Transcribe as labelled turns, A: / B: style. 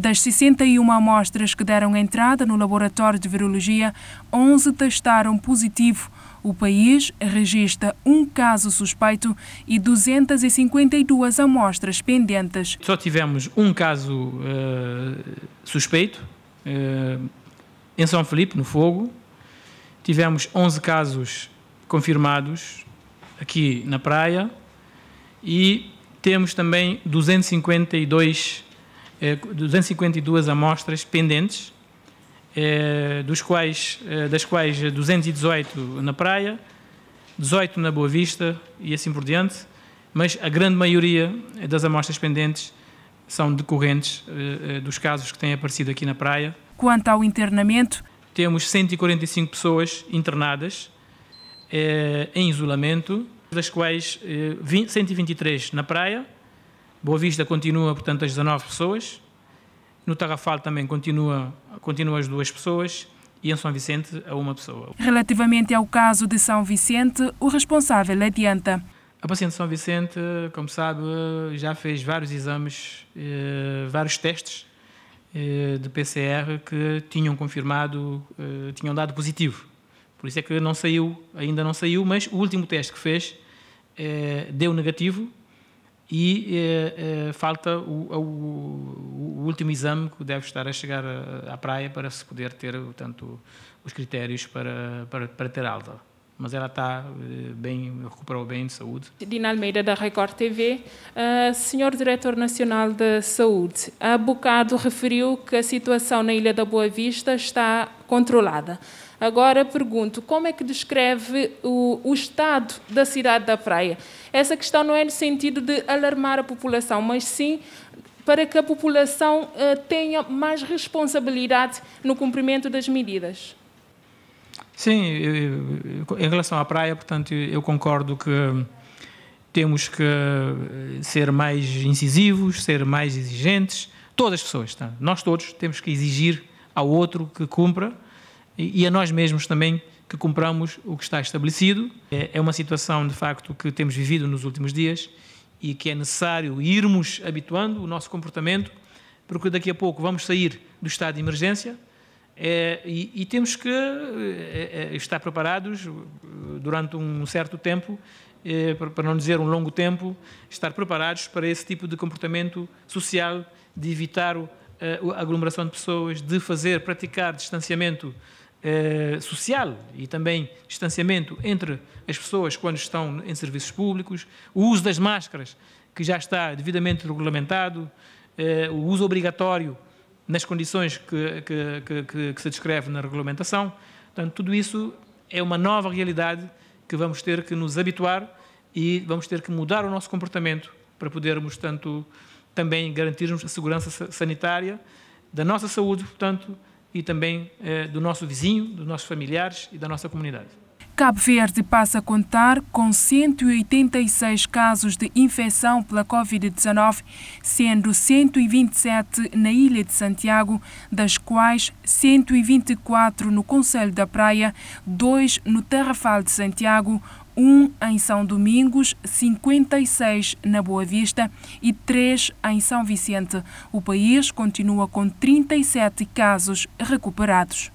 A: Das 61 amostras que deram entrada no laboratório de virologia, 11 testaram positivo. O país registra um caso suspeito e 252 amostras
B: pendentes. Só tivemos um caso uh, suspeito uh, em São Felipe, no Fogo. Tivemos 11 casos confirmados aqui na praia e temos também 252 252 é, amostras pendentes, é, dos quais, é, das quais 218 na praia, 18 na Boa Vista e assim por diante, mas a grande maioria das amostras pendentes são decorrentes dos casos que têm aparecido aqui na praia. Quanto ao internamento? Temos 145 pessoas internadas em isolamento, das quais 123 na praia, Boa Vista continua, portanto, as 19 pessoas. No Tarrafal também continua, continua as duas pessoas e em São Vicente a uma pessoa.
A: Relativamente ao caso de São Vicente, o responsável adianta.
B: A paciente de São Vicente, como sabe, já fez vários exames, eh, vários testes eh, de PCR que tinham confirmado, eh, tinham dado positivo. Por isso é que não saiu, ainda não saiu, mas o último teste que fez deu negativo e eh, eh, falta o, o, o, último exame que deve estar a chegar à, praia para se poder ter tanto os critérios para, para, para ter alta. Mas ela está eh, bem, recuperou bem de saúde.
A: Dina Almeida, da Record TV. Uh, senhor Diretor Nacional de Saúde, há bocado referiu que a situação na Ilha da Boa Vista está controlada. Agora pergunto, como é que descreve o, o, estado da cidade da Praia? Essa questão não é no sentido de alarmar a população, mas sim para que a população uh, tenha mais responsabilidade no cumprimento das medidas.
B: Sim, eu, eu, em relação à praia, portanto, eu concordo que temos que eh, ser mais incisivos, ser mais exigentes, todas as pessoas, tá? nós todos temos que exigir ao outro que cumpra e, a nós mesmos também que cumpramos o que está estabelecido. É, é, uma situação, de facto, que temos vivido nos últimos dias e que é necessário irmos habituando o nosso comportamento, porque daqui a pouco vamos sair do estado de emergência é, e, e, temos que é, é, é estar preparados uh, durante um certo tempo, é, para não dizer um longo tempo, estar preparados para esse tipo de comportamento social, de evitar a aglomeração de pessoas, de fazer, praticar distanciamento eh, social e também distanciamento entre as pessoas quando estão em serviços públicos, o uso das máscaras, que já está devidamente regulamentado, eh, o uso obrigatório nas condições que, que, que, que, se descreve na regulamentação. Portanto, tudo isso é uma nova realidade que vamos ter que nos habituar e vamos ter que mudar o nosso comportamento para podermos, tanto também garantirmos a segurança sanitária da nossa saúde, portanto, e também eh, do nosso vizinho, dos nossos familiares e da nossa comunidade.
A: Cabo Verde passa a contar com 186 casos de infecção pela Covid-19, sendo 127 na Ilha de Santiago, das quais 124 no Conselho da Praia, 2 no Terrafal de Santiago, um em São Domingos, 56 na Boa Vista e 3 em São Vicente. O país continua com 37 casos recuperados.